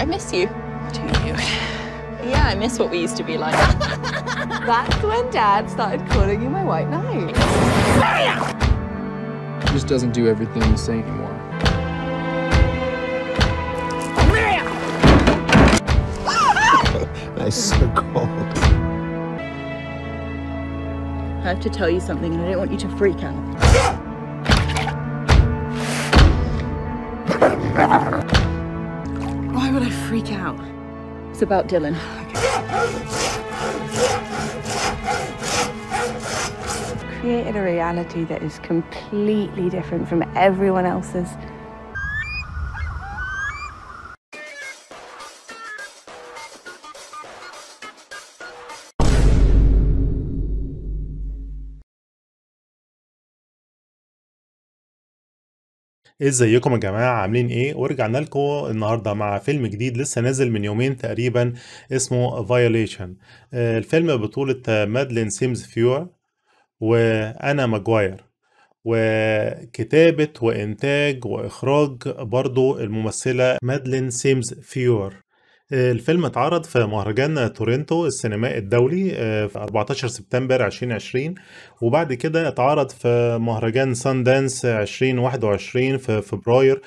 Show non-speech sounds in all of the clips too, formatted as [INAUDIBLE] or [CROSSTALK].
I miss you. Do you? Yeah, I miss what we used to be like. [LAUGHS] That's when Dad started calling you my white knight. He just doesn't do everything you say anymore. Maria! so cold. I have to tell you something, and I don't want you to freak out. [LAUGHS] would I freak out? It's about Dylan. Created a reality that is completely different from everyone else's. إيه ازيكم يا جماعه عاملين ايه ورجعنا لكم النهارده مع فيلم جديد لسه نازل من يومين تقريبا اسمه فايوليشن آه، الفيلم بطوله مادلين سيمز فيور وانا ماجواير وكتابة وإنتاج وإخراج برضو الممثلة مادلين سيمز فيور الفيلم اتعرض في مهرجان تورنتو السينمائي الدولي آه، في 14 سبتمبر 2020 وبعد كده اتعرض في مهرجان سان دانس 2021 في فبراير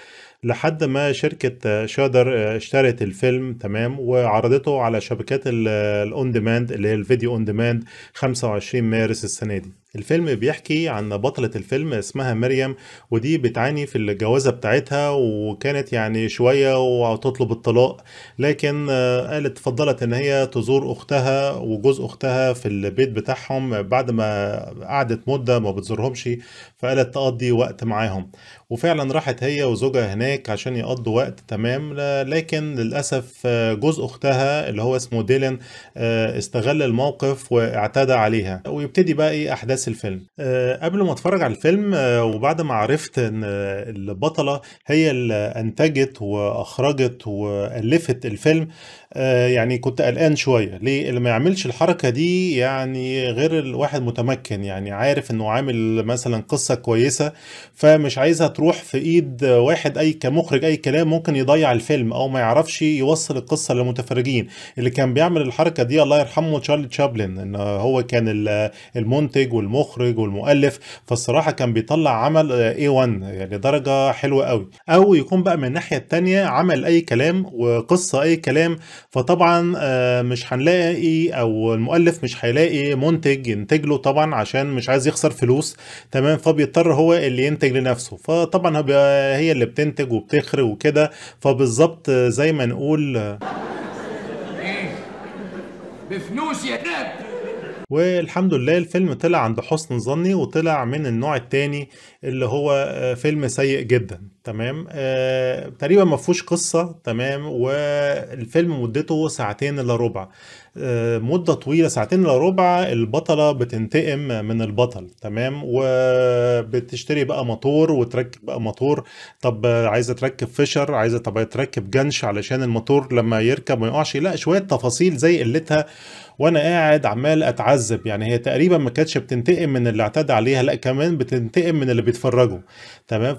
لحد ما شركة شادر آه، اشترت الفيلم تمام وعرضته على شبكات الاون آه، ديماند اللي هي الفيديو اون ديماند 25 مارس السنة دي الفيلم بيحكي عن بطلة الفيلم اسمها مريم ودي بتعاني في الجوازة بتاعتها وكانت يعني شوية وتطلب الطلاق لكن آه، قالت فضلت ان هي تزور اختها وجوز اختها في البيت بتاعهم بعد ما قعدت مدة ما بتزورهمش فقالت تقضي وقت معاهم وفعلا راحت هي وزوجها هناك عشان يقضوا وقت تمام لكن للأسف آه، جوز أختها اللي هو اسمه ديلن آه، استغل الموقف واعتدى عليها ويبتدي بقى إيه أحداث احداث الفيلم آه، قبل ما أتفرج على الفيلم آه، وبعد ما عرفت إن آه، البطلة هي اللي أنتجت وأخرجت وألفت الفيلم يعني كنت قلقان شوية ليه اللي ما يعملش الحركة دي يعني غير الواحد متمكن يعني عارف إنه عامل مثلا قصة كويسة فمش عايزها تروح في إيد واحد أي كمخرج أي كلام ممكن يضيع الفيلم أو ما يعرفش يوصل القصة للمتفرجين اللي كان بيعمل الحركة دي الله يرحمه تشارلي تشابلن إن هو كان المنتج والمخرج والمخرج والمؤلف فالصراحه كان بيطلع عمل اي آه، 1 يعني درجه حلوه قوي او يكون بقى من الناحيه الثانيه عمل اي كلام وقصه اي كلام فطبعا آه، مش هنلاقي او المؤلف مش هيلاقي منتج ينتج له طبعا عشان مش عايز يخسر فلوس تمام فبيضطر هو اللي ينتج لنفسه فطبعا هي اللي بتنتج وبتخرج وكده فبالظبط زي ما نقول آه، إيه؟ بفلوس يا والحمد لله الفيلم طلع عند حسن ظني وطلع من النوع الثاني اللي هو آه، فيلم سيء جدا تمام آه تقريبا ما فيهوش قصه تمام والفيلم مدته ساعتين الا ربع آه مده طويله ساعتين الا ربع البطله بتنتقم من البطل تمام وبتشتري بقى موتور وتركب بقى موتور طب آه، عايزه تركب فيشر عايزه طب تركب جنش علشان الموتور لما يركب ما يقعش لا شويه تفاصيل زي قلتها وانا قاعد عمال اتعذب يعني هي تقريبا ما كانتش بتنتقم من اللي اعتدى عليها لا كمان بتنتقم من اللي بيتفرجوا تمام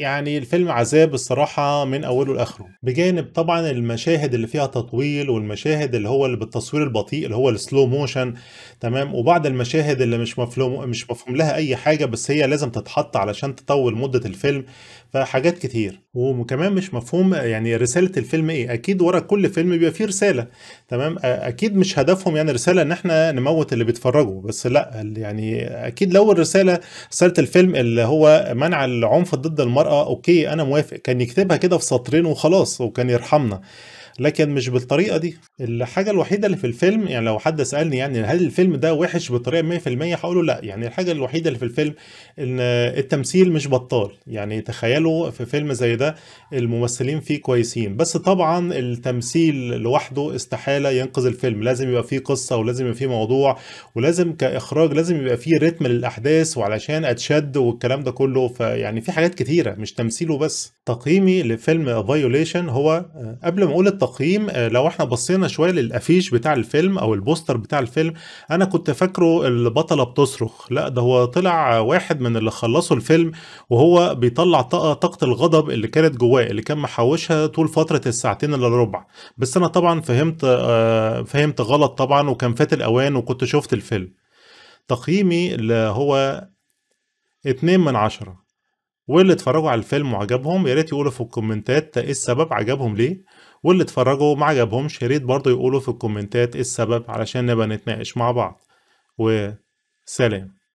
يعني الفيلم عذاب الصراحه من اوله لاخره بجانب طبعا المشاهد اللي فيها تطويل والمشاهد اللي هو اللي بالتصوير البطيء اللي هو السلو موشن تمام وبعض المشاهد اللي مش مفهوم مش مفهوم لها اي حاجه بس هي لازم تتحط علشان تطول مده الفيلم فحاجات كتير وكمان مش مفهوم يعني رساله الفيلم ايه اكيد ورا كل فيلم بيبقى فيه رساله تمام اكيد مش هدفهم يعني رساله ان احنا نموت اللي بيتفرجوا بس لا يعني اكيد لو الرساله رساله الفيلم اللي هو منع العنف ضد المراه اوكي انا موافق كان يكتبها كده في سطرين وخلاص وكان يرحمنا لكن مش بالطريقه دي الحاجه الوحيده اللي في الفيلم يعني لو حد سالني يعني هل الفيلم ده وحش بطريقه 100% هقول له لا يعني الحاجه الوحيده اللي في الفيلم ان التمثيل مش بطال يعني تخيلوا في فيلم زي ده الممثلين فيه كويسين بس طبعا التمثيل لوحده استحاله ينقذ الفيلم لازم يبقى فيه قصه ولازم يبقى فيه موضوع ولازم كاخراج لازم يبقى فيه رتم للاحداث وعلشان اتشد والكلام ده كله فيعني في حاجات كتيره مش تمثيله بس تقييمي لفيلم فايوليشن هو آه، قبل ما اقول التقييم آه، لو احنا بصينا شويه للافيش بتاع الفيلم او البوستر بتاع الفيلم انا كنت فاكره البطله بتصرخ لا ده هو طلع واحد من اللي خلصوا الفيلم وهو بيطلع طاقه طاقه الغضب اللي كانت جواه اللي كان محوشها طول فتره الساعتين الا ربع بس انا طبعا فهمت آه، فهمت غلط طبعا وكان فات الاوان وكنت شفت الفيلم تقييمي اللي هو اتنين من عشرة واللي اتفرجوا على الفيلم وعجبهم يا ريت يقولوا في الكومنتات ايه السبب عجبهم ليه واللي اتفرجوا ما عجبهمش يا ريت برضه يقولوا في الكومنتات ايه السبب علشان نبقى نتناقش مع بعض وسلام